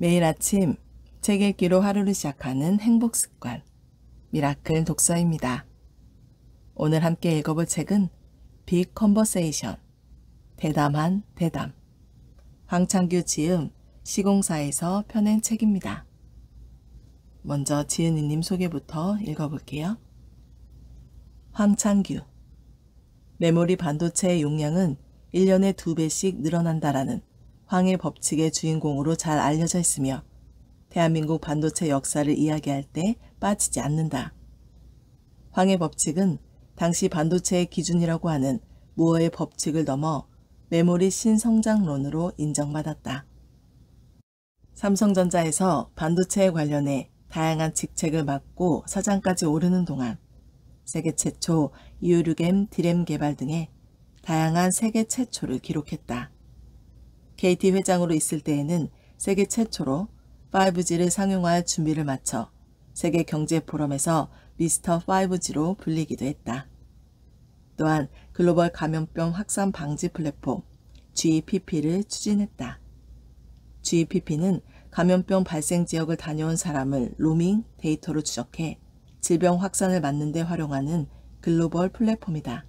매일 아침 책 읽기로 하루를 시작하는 행복 습관 미라클 독서입니다. 오늘 함께 읽어볼 책은 빅 컨버세이션 대담한 대담 황창규 지음 시공사에서 펴낸 책입니다. 먼저 지은이님 소개부터 읽어볼게요. 황창규 메모리 반도체의 용량은 1년에 2배씩 늘어난다라는 황일 법칙의 주인공으로 잘 알려져 있으며 대한민국 반도체 역사를 이야기할 때 빠지지 않는다. 황해 법칙은 당시 반도체의 기준이라고 하는 무어의 법칙을 넘어 메모리 신성장론으로 인정받았다. 삼성전자에서 반도체에 관련해 다양한 직책을 맡고 사장까지 오르는 동안 세계 최초 EURM, d r 개발 등의 다양한 세계 최초를 기록했다. KT 회장으로 있을 때에는 세계 최초로 5G를 상용화할 준비를 마쳐 세계 경제 포럼에서 미스터 5G로 불리기도 했다. 또한 글로벌 감염병 확산 방지 플랫폼 g p p 를 추진했다. g p p 는 감염병 발생 지역을 다녀온 사람을 로밍 데이터로 추적해 질병 확산을 막는 데 활용하는 글로벌 플랫폼이다.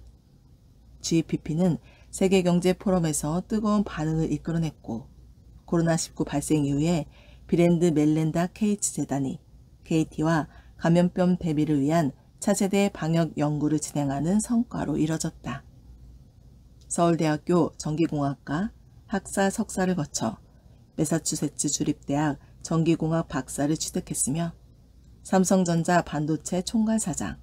g p p 는 세계경제포럼에서 뜨거운 반응을 이끌어냈고 코로나19 발생 이후에 비랜드 멜렌다 케이츠 재단이 KT와 감염병 대비를 위한 차세대 방역 연구를 진행하는 성과로 이뤄졌다. 서울대학교 전기공학과 학사 석사를 거쳐 메사추세츠 주립대학 전기공학 박사를 취득했으며 삼성전자 반도체 총괄사장,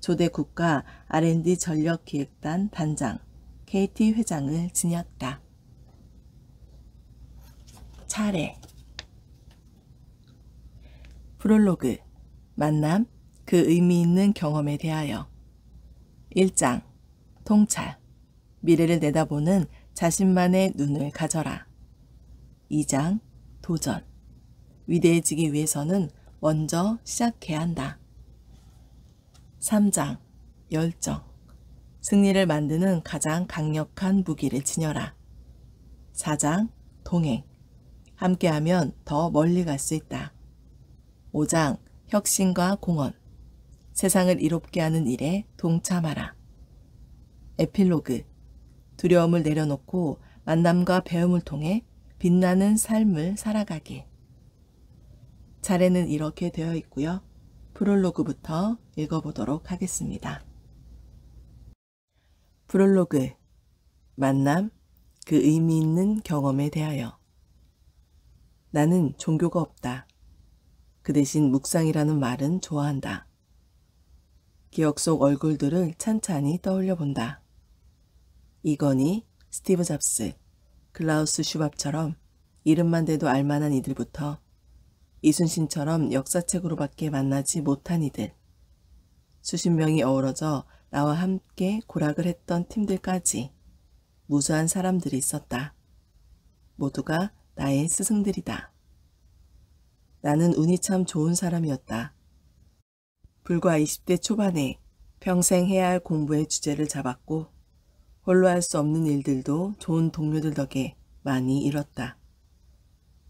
조대 국가 R&D 전력기획단 단장, KT 회장을 지녔다. 차례 프롤로그 만남 그 의미 있는 경험에 대하여 1장 통찰 미래를 내다보는 자신만의 눈을 가져라 2장 도전 위대해지기 위해서는 먼저 시작해야 한다 3장 열정 승리를 만드는 가장 강력한 무기를 지녀라. 4장 동행 함께하면 더 멀리 갈 수 있다. 5장 혁신과 공헌 세상을 이롭게 하는 일에 동참하라. 에필로그 두려움을 내려놓고 만남과 배움을 통해 빛나는 삶을 살아가기. 차례는 이렇게 되어 있고요. 프롤로그부터 읽어보도록 하겠습니다. 프롤로그 만남 그 의미 있는 경험에 대하여 나는 종교가 없다. 그 대신 묵상이라는 말은 좋아한다. 기억 속 얼굴들을 찬찬히 떠올려 본다. 이건희, 스티브 잡스, 클라우스 슈밥처럼 이름만 대도 알만한 이들부터 이순신처럼 역사책으로밖에 만나지 못한 이들. 수십 명이 어우러져 나와 함께 고락을 했던 팀들까지 무수한 사람들이 있었다. 모두가 나의 스승들이다. 나는 운이 참 좋은 사람이었다. 불과 20대 초반에 평생 해야 할 공부의 주제를 잡았고 홀로 할 수 없는 일들도 좋은 동료들 덕에 많이 잃었다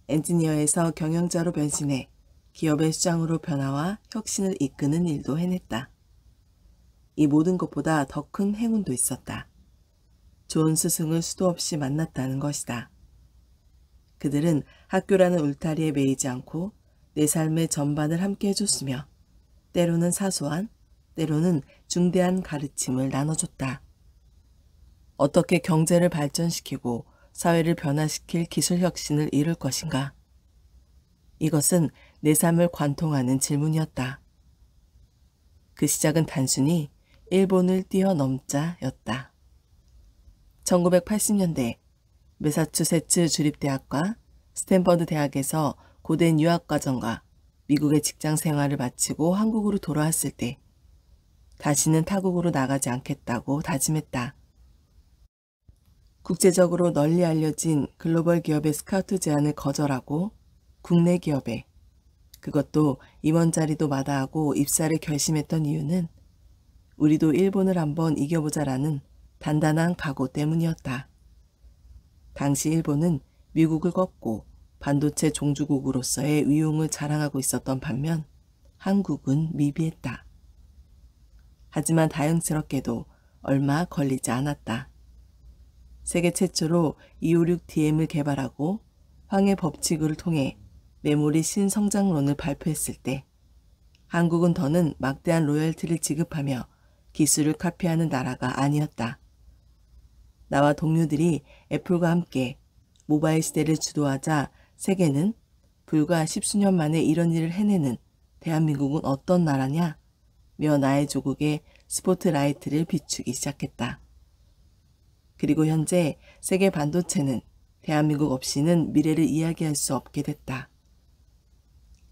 엔지니어에서 경영자로 변신해 기업의 수장으로 변화와 혁신을 이끄는 일도 해냈다. 이 모든 것보다 더 큰 행운도 있었다. 존 스승을 수도 없이 만났다는 것이다. 그들은 학교라는 울타리에 매이지 않고 내 삶의 전반을 함께 해줬으며 때로는 사소한, 때로는 중대한 가르침을 나눠줬다. 어떻게 경제를 발전시키고 사회를 변화시킬 기술혁신을 이룰 것인가? 이것은 내 삶을 관통하는 질문이었다. 그 시작은 단순히 일본을 뛰어넘자였다. 1980년대 메사추세츠 주립대학과 스탠버드 대학에서 고된 유학과정과 미국의 직장 생활을 마치고 한국으로 돌아왔을 때 다시는 타국으로 나가지 않겠다고 다짐했다. 국제적으로 널리 알려진 글로벌 기업의 스카우트 제안을 거절하고 국내 기업에 그것도 임원 자리도 마다하고 입사를 결심했던 이유는 우리도 일본을 한번 이겨보자라는 단단한 각오 때문이었다. 당시 일본은 미국을 꺾고 반도체 종주국으로서의 위용을 자랑하고 있었던 반면 한국은 미비했다. 하지만 다행스럽게도 얼마 걸리지 않았다. 세계 최초로 256DM을 개발하고 황해 법칙을 통해 메모리 신성장론을 발표했을 때 한국은 더는 막대한 로열티를 지급하며 기술을 카피하는 나라가 아니었다. 나와 동료들이 애플과 함께 모바일 시대를 주도하자 세계는 불과 십수년 만에 이런 일을 해내는 대한민국은 어떤 나라냐? 며 나의 조국에 스포트라이트를 비추기 시작했다. 그리고 현재 세계 반도체는 대한민국 없이는 미래를 이야기할 수 없게 됐다.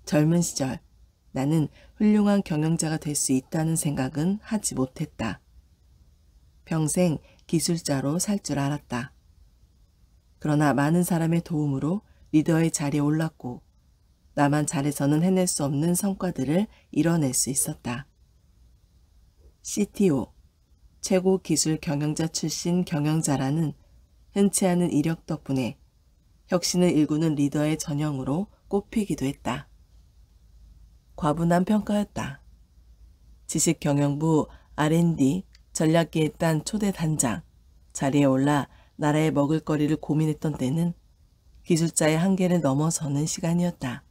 젊은 시절 나는 훌륭한 경영자가 될 수 있다는 생각은 하지 못했다. 평생 기술자로 살 줄 알았다. 그러나 많은 사람의 도움으로 리더의 자리에 올랐고 나만 잘해서는 해낼 수 없는 성과들을 이뤄낼 수 있었다. CTO, 최고 기술 경영자 출신 경영자라는 흔치 않은 이력 덕분에 혁신을 일구는 리더의 전형으로 꼽히기도 했다. 과분한 평가였다. 지식경영부 R&D 전략기에 딴 초대 단장 자리에 올라 나라의 먹을거리를 고민했던 때는 기술자의 한계를 넘어서는 시간이었다.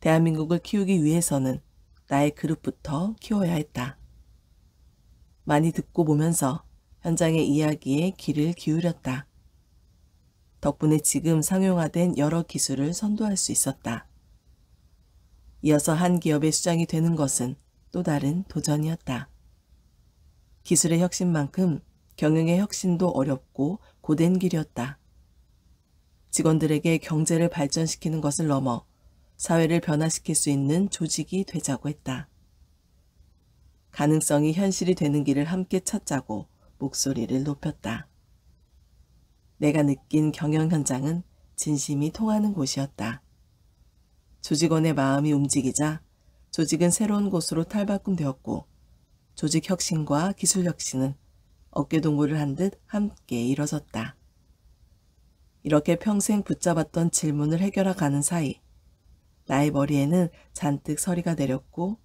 대한민국을 키우기 위해서는 나의 그룹부터 키워야 했다. 많이 듣고 보면서 현장의 이야기에 귀를 기울였다. 덕분에 지금 상용화된 여러 기술을 선도할 수 있었다. 이어서 한 기업의 수장이 되는 것은 또 다른 도전이었다. 기술의 혁신만큼 경영의 혁신도 어렵고 고된 길이었다. 직원들에게 경제를 발전시키는 것을 넘어 사회를 변화시킬 수 있는 조직이 되자고 했다. 가능성이 현실이 되는 길을 함께 찾자고 목소리를 높였다. 내가 느낀 경영 현장은 진심이 통하는 곳이었다. 조직원의 마음이 움직이자 조직은 새로운 곳으로 탈바꿈되었고 조직 혁신과 기술 혁신은 어깨동무를 한 듯 함께 일어섰다. 이렇게 평생 붙잡았던 질문을 해결해가는 사이 나의 머리에는 잔뜩 서리가 내렸고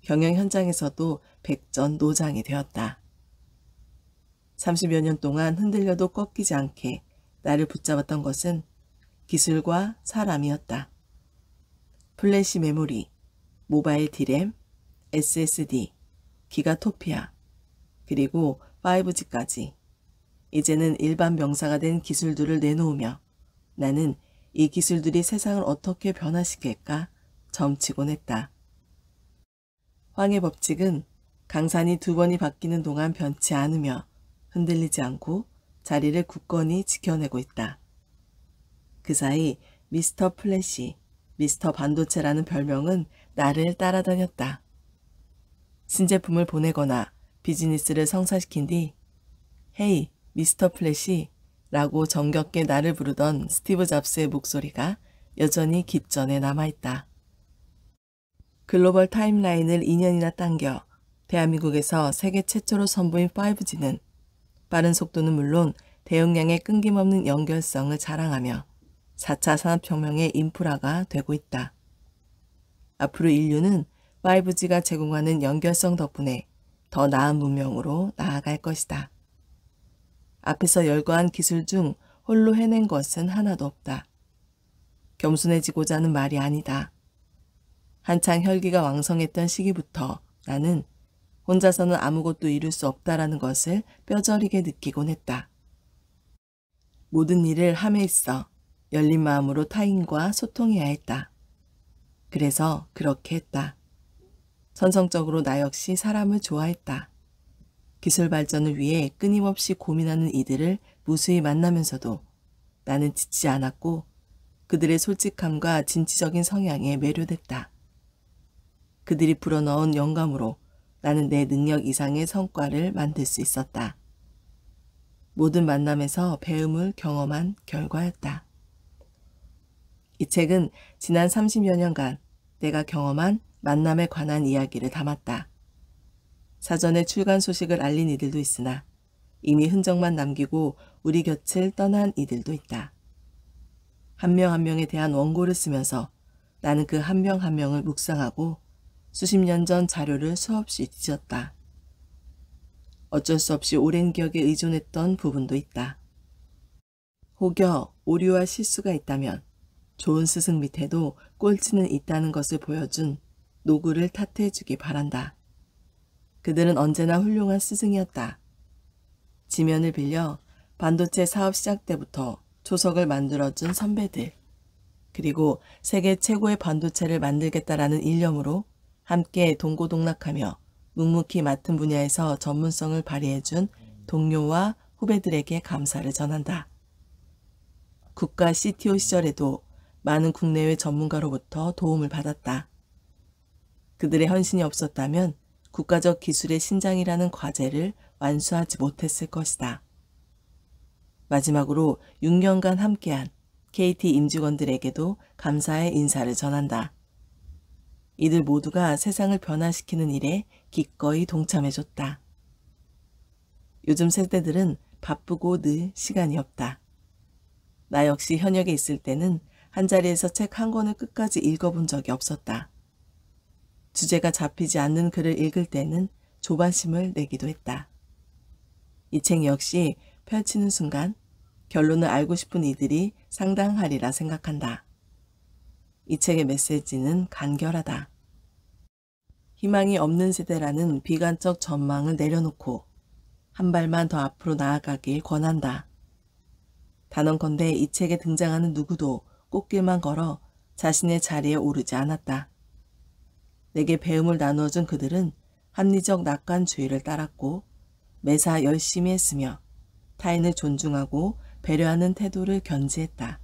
경영 현장에서도 백전 노장이 되었다. 30여 년 동안 흔들려도 꺾이지 않게 나를 붙잡았던 것은 기술과 사람이었다. 플래시 메모리, 모바일 디램, SSD, 기가토피아, 그리고 5G까지 이제는 일반 명사가 된 기술들을 내놓으며 나는 이 기술들이 세상을 어떻게 변화시킬까 점치곤 했다. 황의 법칙은 강산이 두 번이 바뀌는 동안 변치 않으며 흔들리지 않고 자리를 굳건히 지켜내고 있다. 그 사이 미스터 플래시, 미스터 반도체라는 별명은 나를 따라다녔다. 신제품을 보내거나 비즈니스를 성사시킨 뒤 헤이 미스터 플래시 라고 정겹게 나를 부르던 스티브 잡스의 목소리가 여전히 깃전에 남아있다. 글로벌 타임라인을 2년이나 당겨 대한민국에서 세계 최초로 선보인 5G는 빠른 속도는 물론 대용량의 끊김없는 연결성을 자랑하며 4차 산업혁명의 인프라가 되고 있다. 앞으로 인류는 5G가 제공하는 연결성 덕분에 더 나은 문명으로 나아갈 것이다. 앞에서 열거한 기술 중 홀로 해낸 것은 하나도 없다. 겸손해지고자 하는 말이 아니다. 한창 혈기가 왕성했던 시기부터 나는 혼자서는 아무것도 이룰 수 없다라는 것을 뼈저리게 느끼곤 했다. 모든 일을 함에 있어 열린 마음으로 타인과 소통해야 했다. 그래서 그렇게 했다. 선성적으로 나 역시 사람을 좋아했다. 기술 발전을 위해 끊임없이 고민하는 이들을 무수히 만나면서도 나는 지치지 않았고 그들의 솔직함과 진취적인 성향에 매료됐다. 그들이 불어넣은 영감으로 나는 내 능력 이상의 성과를 만들 수 있었다. 모든 만남에서 배움을 경험한 결과였다. 이 책은 지난 30여 년간 내가 경험한 만남에 관한 이야기를 담았다. 사전에 출간 소식을 알린 이들도 있으나 이미 흔적만 남기고 우리 곁을 떠난 이들도 있다. 한 명한 한 명에 대한 원고를 쓰면서 나는 그 한 명한 한 명을 묵상하고 수십 년 전 자료를 수없이 뒤졌다. 어쩔 수 없이 오랜 기억에 의존했던 부분도 있다. 혹여 오류와 실수가 있다면 좋은 스승 밑에도 꼴찌는 있다는 것을 보여준 노구를 탓해주기 바란다. 그들은 언제나 훌륭한 스승이었다. 지면을 빌려 반도체 사업 시작 때부터 초석을 만들어준 선배들, 그리고 세계 최고의 반도체를 만들겠다라는 일념으로 함께 동고동락하며 묵묵히 맡은 분야에서 전문성을 발휘해준 동료와 후배들에게 감사를 전한다. 국가 CTO 시절에도 많은 국내외 전문가로부터 도움을 받았다. 그들의 헌신이 없었다면 국가적 기술의 신장이라는 과제를 완수하지 못했을 것이다. 마지막으로 6년간 함께한 KT 임직원들에게도 감사의 인사를 전한다. 이들 모두가 세상을 변화시키는 일에 기꺼이 동참해줬다. 요즘 세대들은 바쁘고 늘 시간이 없다. 나 역시 현역에 있을 때는 한자리에서 책 한 권을 끝까지 읽어본 적이 없었다. 주제가 잡히지 않는 글을 읽을 때는 조바심을 내기도 했다. 이 책 역시 펼치는 순간 결론을 알고 싶은 이들이 상당하리라 생각한다. 이 책의 메시지는 간결하다. 희망이 없는 세대라는 비관적 전망을 내려놓고 한 발만 더 앞으로 나아가길 권한다. 단언컨대 이 책에 등장하는 누구도 꽃길만 걸어 자신의 자리에 오르지 않았다. 내게 배움을 나누어준 그들은 합리적 낙관주의를 따랐고 매사 열심히 했으며 타인을 존중하고 배려하는 태도를 견지했다.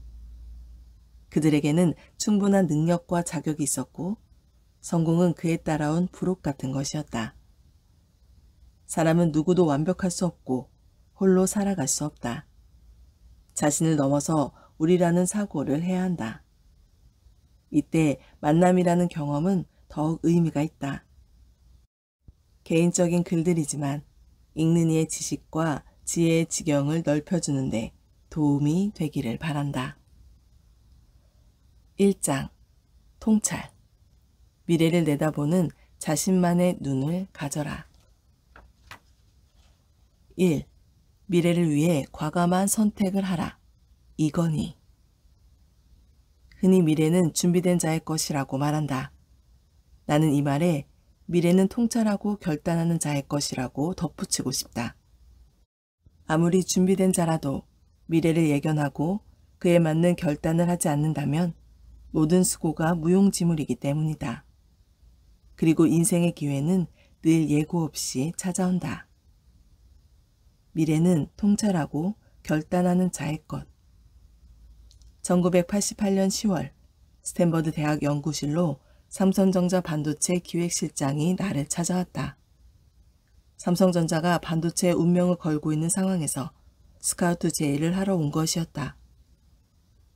그들에게는 충분한 능력과 자격이 있었고 성공은 그에 따라온 부록 같은 것이었다. 사람은 누구도 완벽할 수 없고 홀로 살아갈 수 없다. 자신을 넘어서 우리라는 사고를 해야 한다. 이때 만남이라는 경험은 더욱 의미가 있다. 개인적인 글들이지만 읽는 이의 지식과 지혜의 지경을 넓혀주는데 도움이 되기를 바란다. 1장 통찰 미래를 내다보는 자신만의 눈을 가져라. 1. 미래를 위해 과감한 선택을 하라. 이거니. 흔히 미래는 준비된 자의 것이라고 말한다. 나는 이 말에 미래는 통찰하고 결단하는 자의 것이라고 덧붙이고 싶다. 아무리 준비된 자라도 미래를 예견하고 그에 맞는 결단을 하지 않는다면 모든 수고가 무용지물이기 때문이다. 그리고 인생의 기회는 늘 예고 없이 찾아온다. 미래는 통찰하고 결단하는 자의 것. 1988년 10월 스탠버드 대학 연구실로 삼성전자 반도체 기획실장이 나를 찾아왔다. 삼성전자가 반도체의 운명을 걸고 있는 상황에서 스카우트 제의를 하러 온 것이었다.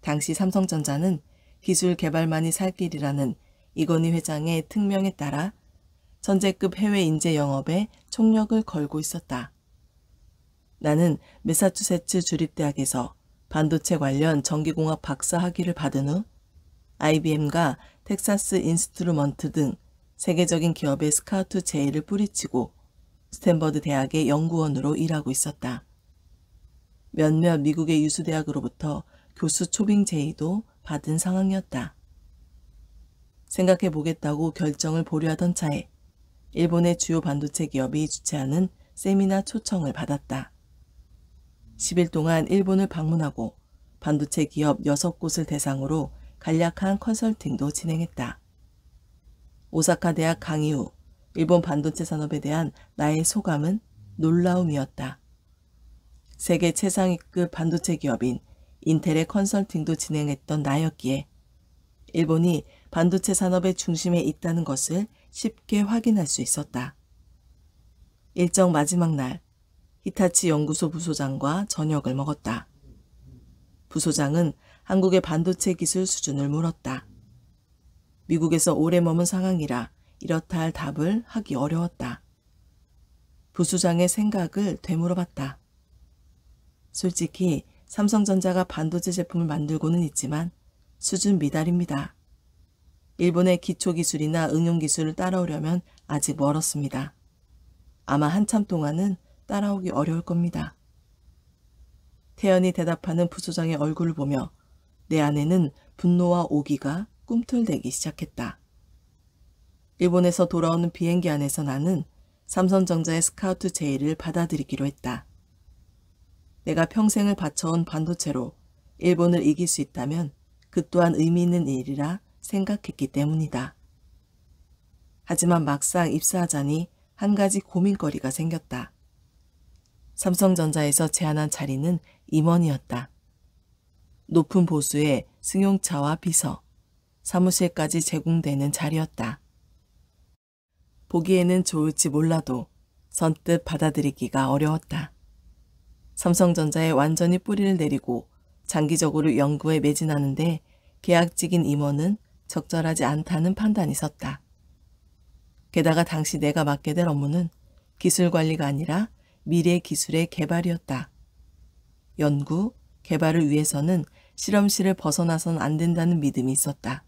당시 삼성전자는 기술 개발만이 살 길이라는 이건희 회장의 특명에 따라 전제급 해외 인재 영업에 총력을 걸고 있었다. 나는 메사추세츠 주립대학에서 반도체 관련 전기공학 박사 학위를 받은 후 IBM과 텍사스 인스트루먼트 등 세계적인 기업의 스카우트 제의를 뿌리치고 스탠버드 대학의 연구원으로 일하고 있었다. 몇몇 미국의 유수대학으로부터 교수 초빙 제의도 받은 상황이었다. 생각해 보겠다고 결정을 보류하던 차에 일본의 주요 반도체 기업이 주최하는 세미나 초청을 받았다. 10일 동안 일본을 방문하고 반도체 기업 6곳을 대상으로 간략한 컨설팅도 진행했다. 오사카 대학 강의 후 일본 반도체 산업에 대한 나의 소감은 놀라움이었다. 세계 최상위급 반도체 기업인 인텔의 컨설팅도 진행했던 나였기에 일본이 반도체 산업의 중심에 있다는 것을 쉽게 확인할 수 있었다. 일정 마지막 날 히타치 연구소 부소장과 저녁을 먹었다. 부소장은 한국의 반도체 기술 수준을 물었다. 미국에서 오래 머문 상황이라 이렇다 할 답을 하기 어려웠다. 부소장의 생각을 되물어봤다. 솔직히 삼성전자가 반도체 제품을 만들고는 있지만 수준 미달입니다. 일본의 기초기술이나 응용기술을 따라오려면 아직 멀었습니다. 아마 한참 동안은 따라오기 어려울 겁니다. 태연이 대답하는 부소장의 얼굴을 보며 내 안에는 분노와 오기가 꿈틀대기 시작했다. 일본에서 돌아오는 비행기 안에서 나는 삼성전자의 스카우트 제의를 받아들이기로 했다. 내가 평생을 바쳐온 반도체로 일본을 이길 수 있다면 그 또한 의미 있는 일이라 생각했기 때문이다. 하지만 막상 입사하자니 한 가지 고민거리가 생겼다. 삼성전자에서 제안한 자리는 임원이었다. 높은 보수의 승용차와 비서, 사무실까지 제공되는 자리였다. 보기에는 좋을지 몰라도 선뜻 받아들이기가 어려웠다. 삼성전자에 완전히 뿌리를 내리고 장기적으로 연구에 매진하는데 계약직인 임원은 적절하지 않다는 판단이 섰다. 게다가 당시 내가 맡게 될 업무는 기술 관리가 아니라 미래 기술의 개발이었다. 연구, 개발을 위해서는 실험실을 벗어나선 안 된다는 믿음이 있었다.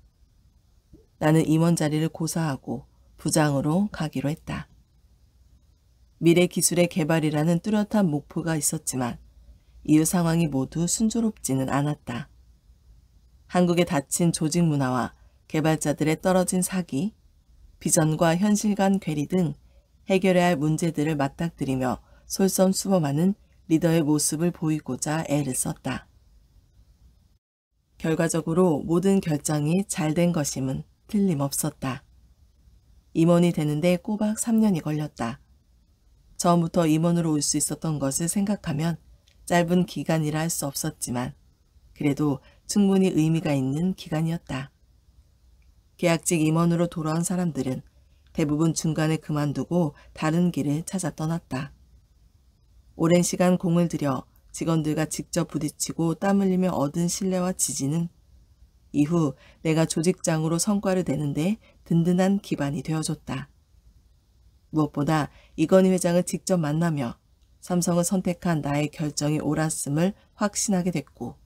나는 임원 자리를 고사하고 부장으로 가기로 했다. 미래 기술의 개발이라는 뚜렷한 목표가 있었지만 이후 상황이 모두 순조롭지는 않았다. 한국의 닫힌 조직 문화와 개발자들의 떨어진 사기, 비전과 현실 간 괴리 등 해결해야 할 문제들을 맞닥뜨리며 솔선수범하는 리더의 모습을 보이고자 애를 썼다. 결과적으로 모든 결정이 잘 된 것임은 틀림없었다. 임원이 되는데 꼬박 3년이 걸렸다. 처음부터 임원으로 올 수 있었던 것을 생각하면 짧은 기간이라 할 수 없었지만 그래도 충분히 의미가 있는 기간이었다. 계약직 임원으로 돌아온 사람들은 대부분 중간에 그만두고 다른 길을 찾아 떠났다. 오랜 시간 공을 들여 직원들과 직접 부딪히고 땀 흘리며 얻은 신뢰와 지지는 이후 내가 조직장으로 성과를 내는데 든든한 기반이 되어줬다. 무엇보다 이건희 회장을 직접 만나며 삼성을 선택한 나의 결정이 옳았음을 확신하게 됐고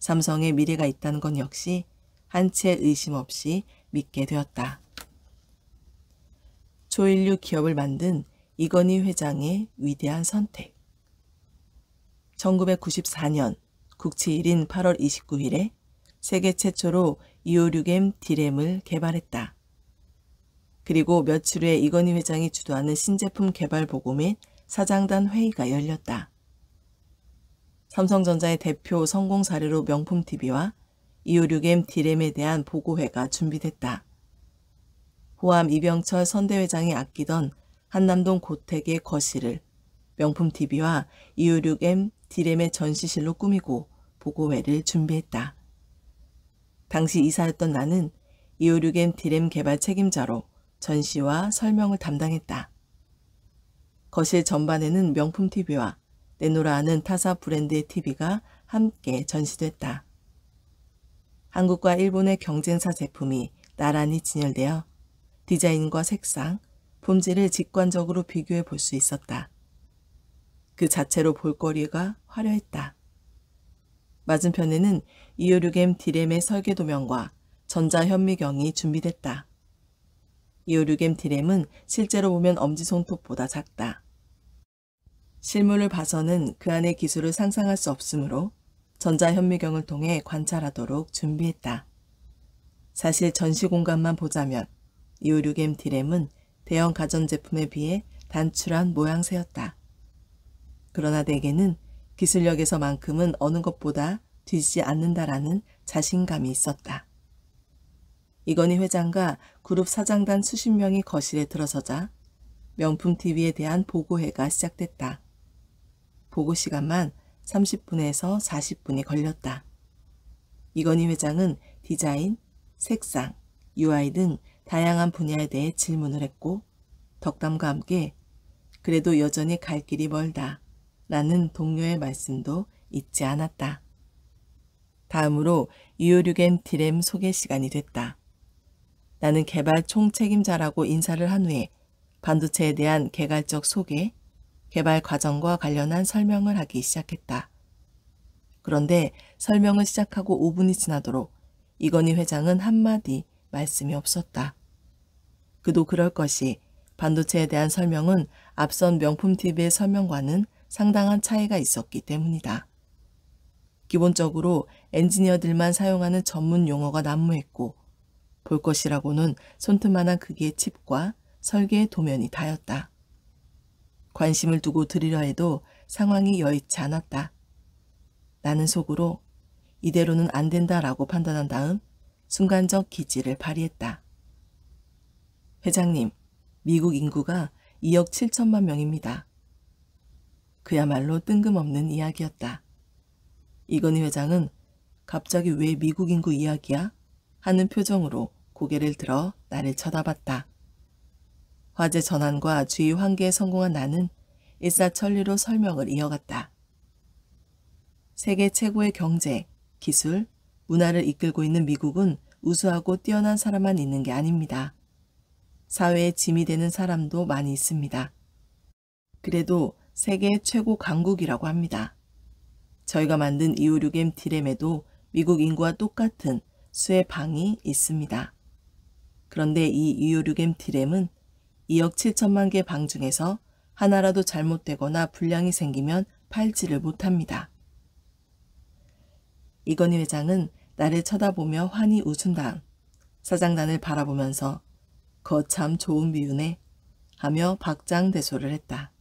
삼성의 미래가 있다는 건 역시 한 채의심 없이 믿게 되었다. 초일류 기업을 만든 이건희 회장의 위대한 선택 1994년 국치 1인 8월 29일에 세계 최초로 256M D램을 개발했다. 그리고 며칠 후에 이건희 회장이 주도하는 신제품 개발 보고 및 사장단 회의가 열렸다. 삼성전자의 대표 성공 사례로 명품 TV와 256M D램에 대한 보고회가 준비됐다. 호암 이병철 선대회장이 아끼던 한남동 고택의 거실을 명품 TV와 256M 디램의 전시실로 꾸미고 보고회를 준비했다. 당시 이사였던 나는 256M 디램 개발 책임자로 전시와 설명을 담당했다. 거실 전반에는 명품 TV와 내노라하는 타사 브랜드의 TV가 함께 전시됐다. 한국과 일본의 경쟁사 제품이 나란히 진열되어 디자인과 색상, 품질을 직관적으로 비교해 볼 수 있었다. 그 자체로 볼거리가 화려했다. 맞은편에는 이오류겜 디램의 설계도면과 전자현미경이 준비됐다. 이오류겜 디램은 실제로 보면 엄지손톱보다 작다. 실물을 봐서는 그 안의 기술을 상상할 수 없으므로 전자현미경을 통해 관찰하도록 준비했다. 사실 전시 공간만 보자면 이오류겜 디램은 대형 가전제품에 비해 단출한 모양새였다. 그러나 내게는 기술력에서만큼은 어느 것보다 뒤지지 않는다라는 자신감이 있었다. 이건희 회장과 그룹 사장단 수십 명이 거실에 들어서자 명품 TV에 대한 보고회가 시작됐다. 보고 시간만 30분에서 40분이 걸렸다. 이건희 회장은 디자인, 색상, UI 등 다양한 분야에 대해 질문을 했고 덕담과 함께 그래도 여전히 갈 길이 멀다. 라는 동료의 말씀도 잊지 않았다. 다음으로 이효류겐 디램 소개 시간이 됐다. 나는 개발 총책임자라고 인사를 한 후에 반도체에 대한 개괄적 소개, 개발 과정과 관련한 설명을 하기 시작했다. 그런데 설명을 시작하고 5분이 지나도록 이건희 회장은 한마디 말씀이 없었다. 그도 그럴 것이 반도체에 대한 설명은 앞선 명품 TV의 설명과는 상당한 차이가 있었기 때문이다. 기본적으로 엔지니어들만 사용하는 전문 용어가 난무했고 볼 것이라고는 손톱만한 크기의 칩과 설계의 도면이 다였다. 관심을 두고 들이려 해도 상황이 여의치 않았다. 나는 속으로 이대로는 안 된다라고 판단한 다음 순간적 기지를 발휘했다. 회장님, 미국 인구가 2억 7천만 명입니다. 그야말로 뜬금없는 이야기였다. 이건희 회장은 갑자기 왜 미국 인구 이야기야? 하는 표정으로 고개를 들어 나를 쳐다봤다. 화재 전환과 주의 환기에 성공한 나는 일사천리로 설명을 이어갔다. 세계 최고의 경제, 기술, 문화를 이끌고 있는 미국은 우수하고 뛰어난 사람만 있는 게 아닙니다. 사회에 짐이 되는 사람도 많이 있습니다. 그래도 세계 최고 강국이라고 합니다. 저희가 만든 256M 디램에도 미국 인구와 똑같은 수의 방이 있습니다. 그런데 이 256M 디램은 2억 7천만 개 방 중에서 하나라도 잘못되거나 불량이 생기면 팔지를 못합니다. 이건희 회장은 나를 쳐다보며 환히 웃은 다음 사장단을 바라보면서 거참 좋은 비유네 하며 박장대소를 했다.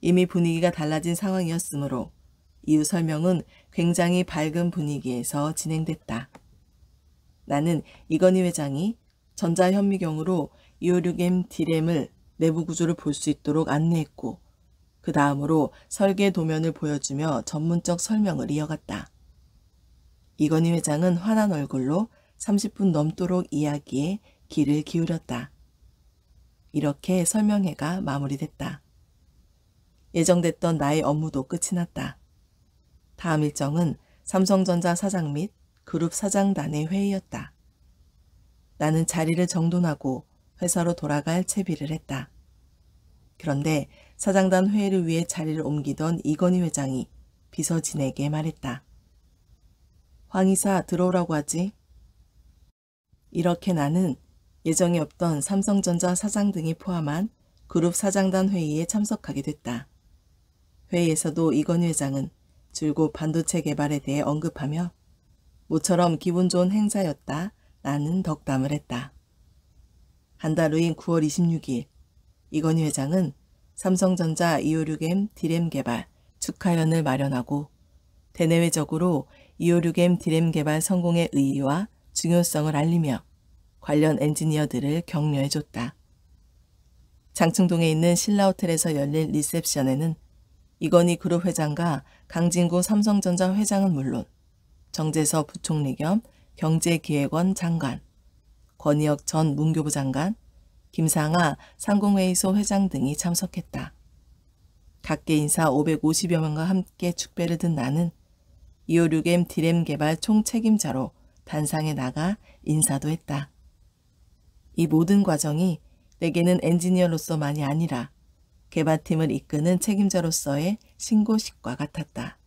이미 분위기가 달라진 상황이었으므로 이후 설명은 굉장히 밝은 분위기에서 진행됐다. 나는 이건희 회장이 전자현미경으로 256M D램을 내부 구조를 볼 수 있도록 안내했고 그 다음으로 설계 도면을 보여주며 전문적 설명을 이어갔다. 이건희 회장은 환한 얼굴로 30분 넘도록 이야기에 귀를 기울였다. 이렇게 설명회가 마무리됐다. 예정됐던 나의 업무도 끝이 났다. 다음 일정은 삼성전자 사장 및 그룹 사장단의 회의였다. 나는 자리를 정돈하고 회사로 돌아갈 채비를 했다. 그런데 사장단 회의를 위해 자리를 옮기던 이건희 회장이 비서진에게 말했다. 황의사 들어오라고 하지. 이렇게 나는 예정이 없던 삼성전자 사장 등이 포함한 그룹 사장단 회의에 참석하게 됐다. 회의에서도 이건 회장은 줄곧 반도체 개발에 대해 언급하며 모처럼 기분 좋은 행사였다 라는 덕담을 했다. 한 달 후인 9월 26일 이건희 회장은 삼성전자 256M 디램 개발 축하연을 마련하고 대내외적으로 256M 디램 개발 성공의 의의와 중요성을 알리며 관련 엔지니어들을 격려해줬다. 장충동에 있는 신라호텔에서 열릴 리셉션에는 이건희 그룹 회장과 강진구 삼성전자 회장은 물론 정재서 부총리 겸 경제기획원 장관, 권희혁 전 문교부 장관, 김상아 상공회의소 회장 등이 참석했다. 각계 인사 550여 명과 함께 축배를 든 나는 256M 디램 개발 총책임자로 단상에 나가 인사도 했다. 이 모든 과정이 내게는 엔지니어로서만이 아니라 개발팀을 이끄는 책임자로서의 신고식과 같았다.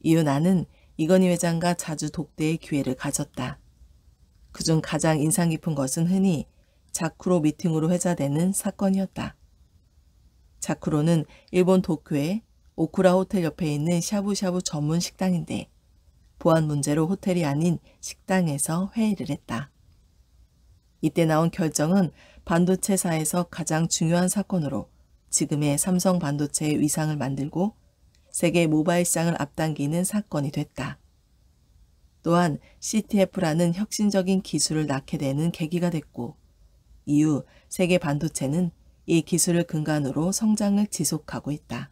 이후 나는 이건희 회장과 자주 독대의 기회를 가졌다. 그중 가장 인상 깊은 것은 흔히 자쿠로 미팅으로 회자되는 사건이었다. 자쿠로는 일본 도쿄의 오쿠라 호텔 옆에 있는 샤브샤브 전문 식당인데 보안 문제로 호텔이 아닌 식당에서 회의를 했다. 이때 나온 결정은 반도체사에서 가장 중요한 사건으로 지금의 삼성 반도체의 위상을 만들고 세계 모바일 시장을 앞당기는 사건이 됐다. 또한 CTF라는 혁신적인 기술을 낳게 되는 계기가 됐고 이후 세계 반도체는 이 기술을 근간으로 성장을 지속하고 있다.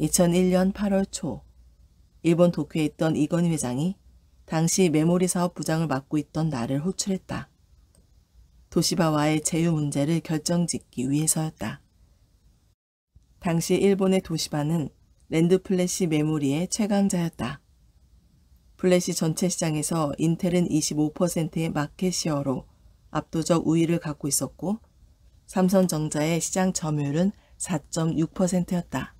2001년 8월 초 일본 도쿄에 있던 이건희 회장이 당시 메모리 사업 부장을 맡고 있던 나를 호출했다. 도시바와의 제휴 문제를 결정짓기 위해서였다. 당시 일본의 도시바는 랜드플래시 메모리의 최강자였다. 플래시 전체 시장에서 인텔은 25%의 마켓시어로 압도적 우위를 갖고 있었고 삼성전자의 시장 점유율은 4.6%였다.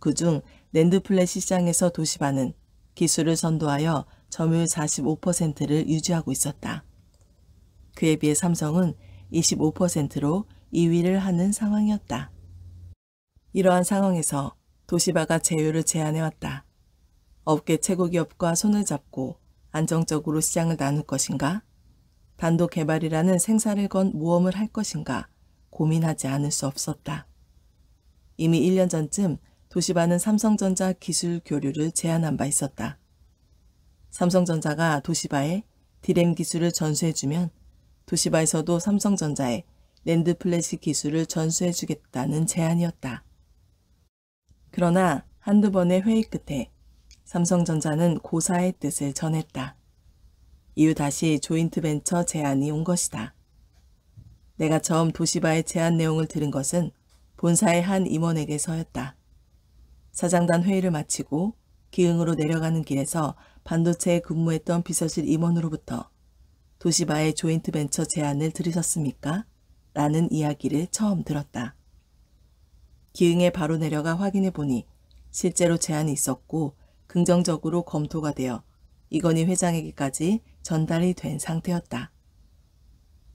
그 중 랜드플래시 시장에서 도시바는 기술을 선도하여 점유율 45%를 유지하고 있었다. 그에 비해 삼성은 25%로 2위를 하는 상황이었다. 이러한 상황에서 도시바가 제휴를 제안해왔다. 업계 최고 기업과 손을 잡고 안정적으로 시장을 나눌 것인가? 단독 개발이라는 생사를 건 모험을 할 것인가? 고민하지 않을 수 없었다. 이미 1년 전쯤 도시바는 삼성전자 기술 교류를 제안한 바 있었다. 삼성전자가 도시바에 디램 기술을 전수해주면 도시바에서도 삼성전자에 랜드 플래시 기술을 전수해주겠다는 제안이었다. 그러나 한두 번의 회의 끝에 삼성전자는 고사의 뜻을 전했다. 이후 다시 조인트 벤처 제안이 온 것이다. 내가 처음 도시바의 제안 내용을 들은 것은 본사의 한 임원에게서였다. 사장단 회의를 마치고 기흥으로 내려가는 길에서 반도체에 근무했던 비서실 임원으로부터 도시바의 조인트 벤처 제안을 들으셨습니까? 라는 이야기를 처음 들었다. 기흥에 바로 내려가 확인해 보니 실제로 제안이 있었고 긍정적으로 검토가 되어 이건희 회장에게까지 전달이 된 상태였다.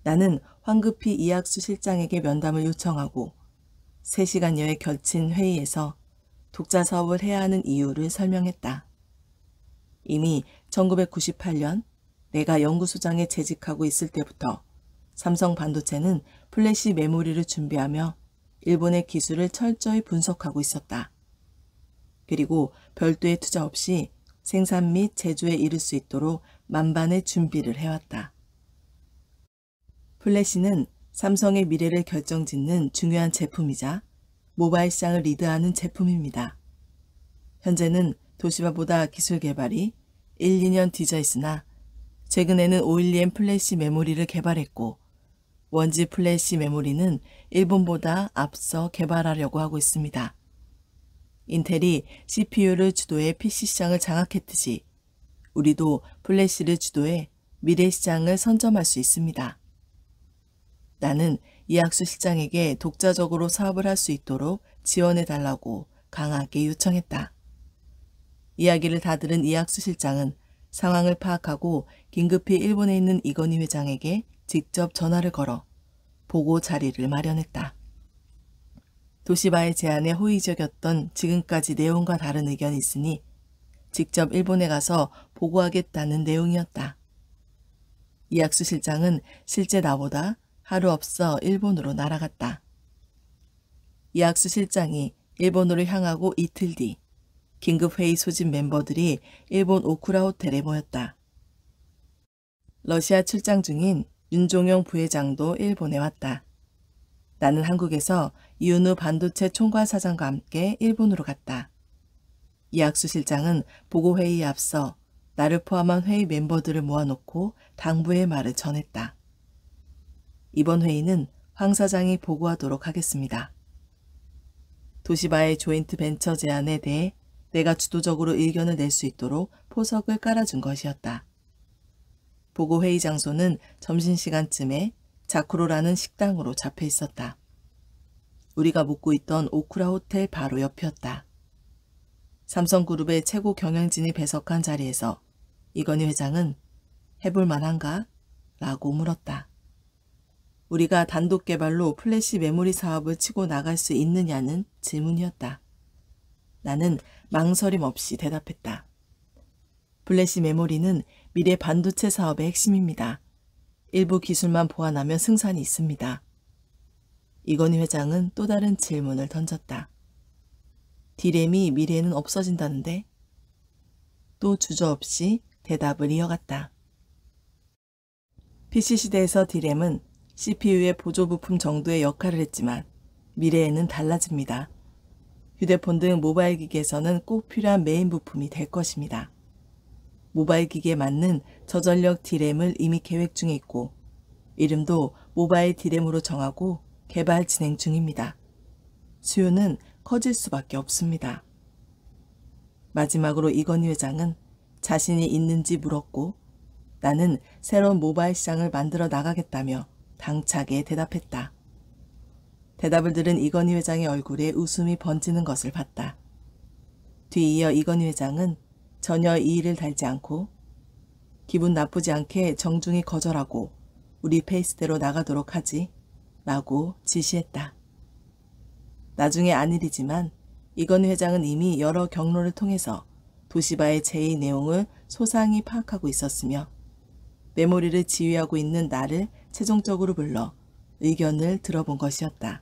나는 황급히 이학수 실장에게 면담을 요청하고 3시간여의 결친 회의에서 독자 사업을 해야 하는 이유를 설명했다. 이미 1998년 내가 연구소장에 재직하고 있을 때부터 삼성 반도체는 플래시 메모리를 준비하며 일본의 기술을 철저히 분석하고 있었다. 그리고 별도의 투자 없이 생산 및 제조에 이를 수 있도록 만반의 준비를 해왔다. 플래시는 삼성의 미래를 결정짓는 중요한 제품이자 모바일 시장을 리드하는 제품입니다. 현재는 도시바보다 기술 개발이 1, 2년 뒤져 있으나 최근에는 오일리엔 플래시 메모리를 개발했고 원지 플래시 메모리는 일본보다 앞서 개발하려고 하고 있습니다. 인텔이 CPU를 주도해 PC 시장을 장악했듯이 우리도 플래시를 주도해 미래 시장을 선점할 수 있습니다. 나는 이학수 실장에게 독자적으로 사업을 할 수 있도록 지원해달라고 강하게 요청했다. 이야기를 다 들은 이학수 실장은 상황을 파악하고 긴급히 일본에 있는 이건희 회장에게 직접 전화를 걸어 보고 자리를 마련했다. 도시바의 제안에 호의적이었던 지금까지 내용과 다른 의견이 있으니 직접 일본에 가서 보고하겠다는 내용이었다. 이학수 실장은 실제 나보다 하루 없어 일본으로 날아갔다. 이학수 실장이 일본으로 향하고 이틀 뒤 긴급회의 소집 멤버들이 일본 오쿠라호텔에 모였다. 러시아 출장 중인 윤종영 부회장도 일본에 왔다. 나는 한국에서 이윤우 반도체 총괄 사장과 함께 일본으로 갔다. 이학수 실장은 보고회의에 앞서 나를 포함한 회의 멤버들을 모아놓고 당부의 말을 전했다. 이번 회의는 황 사장이 보고하도록 하겠습니다. 도시바의 조인트 벤처 제안에 대해 내가 주도적으로 의견을 낼 수 있도록 포석을 깔아준 것이었다. 보고회의 장소는 점심시간쯤에 자쿠로라는 식당으로 잡혀 있었다. 우리가 묵고 있던 오쿠라 호텔 바로 옆이었다. 삼성그룹의 최고 경영진이 배석한 자리에서 이건희 회장은 해볼 만한가? 라고 물었다. 우리가 단독 개발로 플래시 메모리 사업을 치고 나갈 수 있느냐는 질문이었다. 나는 망설임 없이 대답했다. 블래시 메모리는 미래 반도체 사업의 핵심입니다. 일부 기술만 보완하면 승산이 있습니다. 이건희 회장은 또 다른 질문을 던졌다. 디램이 미래에는 없어진다는데? 또 주저없이 대답을 이어갔다. PC시대에서 디램은 CPU의 보조 부품 정도의 역할을 했지만 미래에는 달라집니다. 휴대폰 등 모바일 기기에서는 꼭 필요한 메인 부품이 될 것입니다. 모바일 기기에 맞는 저전력 디램을 이미 계획 중에 있고 이름도 모바일 디램으로 정하고 개발 진행 중입니다. 수요는 커질 수밖에 없습니다. 마지막으로 이건희 회장은 자신이 있는지 물었고 나는 새로운 모바일 시장을 만들어 나가겠다며 당차게 대답했다. 대답을 들은 이건희 회장의 얼굴에 웃음이 번지는 것을 봤다. 뒤이어 이건희 회장은 전혀 이의를 달지 않고 기분 나쁘지 않게 정중히 거절하고 우리 페이스대로 나가도록 하지 라고 지시했다. 나중에 안일이지만 이건희 회장은 이미 여러 경로를 통해서 도시바의 제의 내용을 소상히 파악하고 있었으며 메모리를 지휘하고 있는 나를 최종적으로 불러 의견을 들어본 것이었다.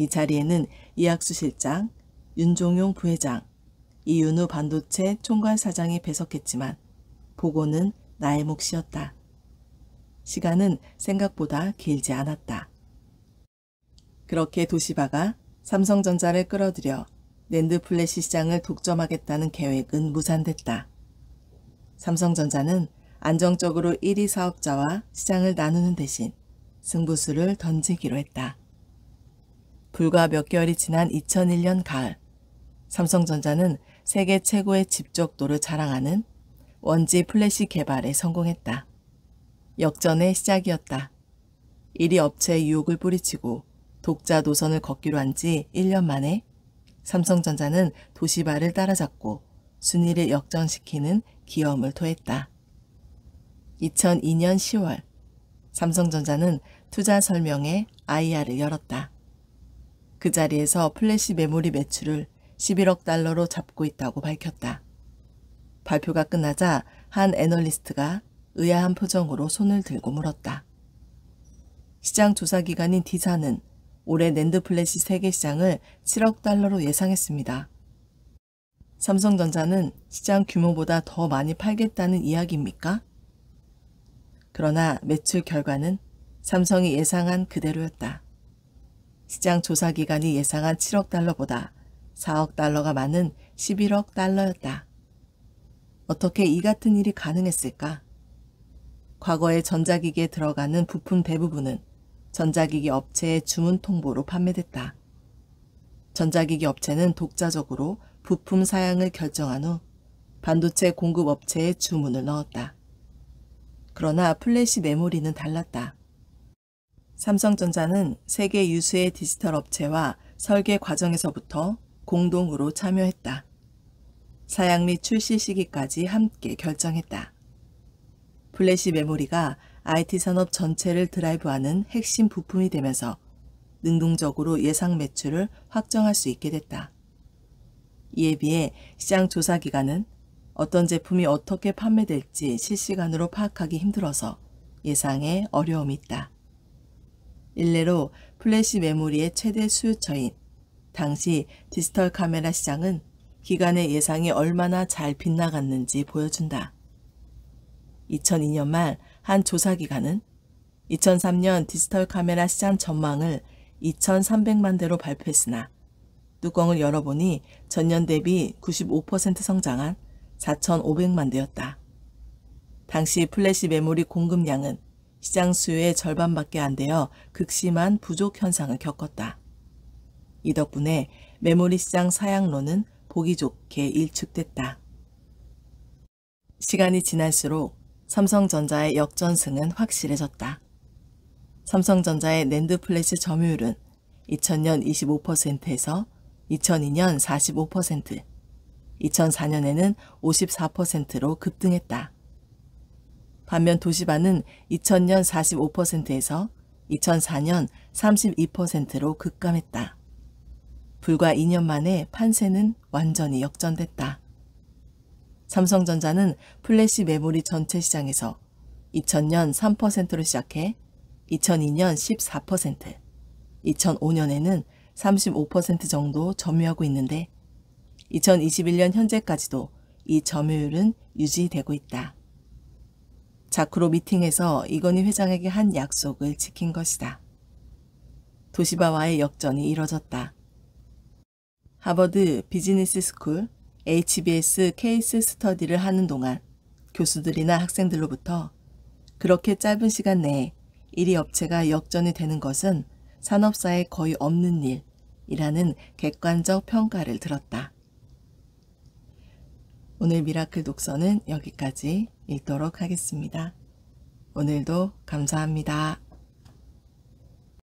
이 자리에는 이학수 실장, 윤종용 부회장, 이윤우 반도체 총괄 사장이 배석했지만 보고는 나의 몫이었다. 시간은 생각보다 길지 않았다. 그렇게 도시바가 삼성전자를 끌어들여 랜드 플래시 시장을 독점하겠다는 계획은 무산됐다. 삼성전자는 안정적으로 1위 사업자와 시장을 나누는 대신 승부수를 던지기로 했다. 불과 몇 개월이 지난 2001년 가을, 삼성전자는 세계 최고의 집적도를 자랑하는 원지 플래시 개발에 성공했다. 역전의 시작이었다. 1위 업체의 유혹을 뿌리치고 독자 노선을 걷기로 한 지 1년 만에 삼성전자는 도시바를 따라잡고 순위를 역전시키는 기염을 토했다. 2002년 10월 삼성전자는 투자 설명회 IR을 열었다. 그 자리에서 플래시 메모리 매출을 11억 달러로 잡고 있다고 밝혔다. 발표가 끝나자 한 애널리스트가 의아한 표정으로 손을 들고 물었다. 시장 조사기관인 디사는 올해 랜드 플래시 세계 시장을 7억 달러로 예상했습니다. 삼성전자는 시장 규모보다 더 많이 팔겠다는 이야기입니까? 그러나 매출 결과는 삼성이 예상한 그대로였다. 시장 조사기관이 예상한 7억 달러보다 4억 달러가 많은 11억 달러였다. 어떻게 이 같은 일이 가능했을까? 과거에 전자기기에 들어가는 부품 대부분은 전자기기 업체의 주문 통보로 판매됐다. 전자기기 업체는 독자적으로 부품 사양을 결정한 후 반도체 공급 업체에 주문을 넣었다. 그러나 플래시 메모리는 달랐다. 삼성전자는 세계 유수의 디지털 업체와 설계 과정에서부터 공동으로 참여했다. 사양 및 출시 시기까지 함께 결정했다. 플래시 메모리가 IT 산업 전체를 드라이브하는 핵심 부품이 되면서 능동적으로 예상 매출을 확정할 수 있게 됐다. 이에 비해 시장 조사 기간은 어떤 제품이 어떻게 판매될지 실시간으로 파악하기 힘들어서 예상에 어려움이 있다. 일례로 플래시 메모리의 최대 수요처인 당시 디지털 카메라 시장은 기간의 예상이 얼마나 잘 빗나갔는지 보여준다. 2002년 말 한 조사기관은 2003년 디지털 카메라 시장 전망을 2,300만 대로 발표했으나 뚜껑을 열어보니 전년 대비 95% 성장한 4,500만 대였다. 당시 플래시 메모리 공급량은 시장 수요의 절반밖에 안 되어 극심한 부족 현상을 겪었다. 이 덕분에 메모리 시장 사양론은 보기 좋게 일축됐다. 시간이 지날수록 삼성전자의 역전승은 확실해졌다. 삼성전자의 낸드 플래시 점유율은 2000년 25%에서 2002년 45%, 2004년에는 54%로 급등했다. 반면 도시반은 2000년 45%에서 2004년 32%로 급감했다. 불과 2년 만에 판세는 완전히 역전됐다. 삼성전자는 플래시 메모리 전체 시장에서 2000년 3%로 시작해 2002년 14%, 2005년에는 35% 정도 점유하고 있는데 2021년 현재까지도 이 점유율은 유지되고 있다. 자크로 미팅에서 이건희 회장에게 한 약속을 지킨 것이다. 도시바와의 역전이 이뤄졌다. 하버드 비즈니스 스쿨 HBS 케이스 스터디를 하는 동안 교수들이나 학생들로부터 그렇게 짧은 시간 내에 1위 업체가 역전이 되는 것은 산업사에 거의 없는 일이라는 객관적 평가를 들었다. 오늘 미라클 독서는 여기까지. 읽도록 하겠습니다. 오늘도 감사합니다.